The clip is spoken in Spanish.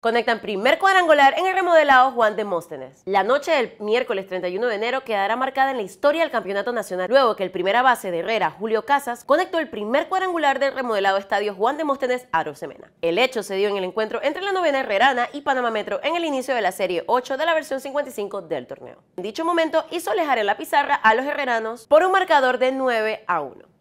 Conectan primer cuadrangular en el remodelado Juan Móstenes. La noche del miércoles 31 de enero quedará marcada en la historia del campeonato nacional, luego que el primera base de Herrera, Julio Casas, conectó el primer cuadrangular del remodelado estadio Juan Demóstenes a Rosemena. El hecho se dio en el encuentro entre la novena Herrerana y Panamá Metro en el inicio de la Serie 8 de la versión 55 del torneo. En dicho momento hizo alejar en la pizarra a los herreranos por un marcador de 9 a 1.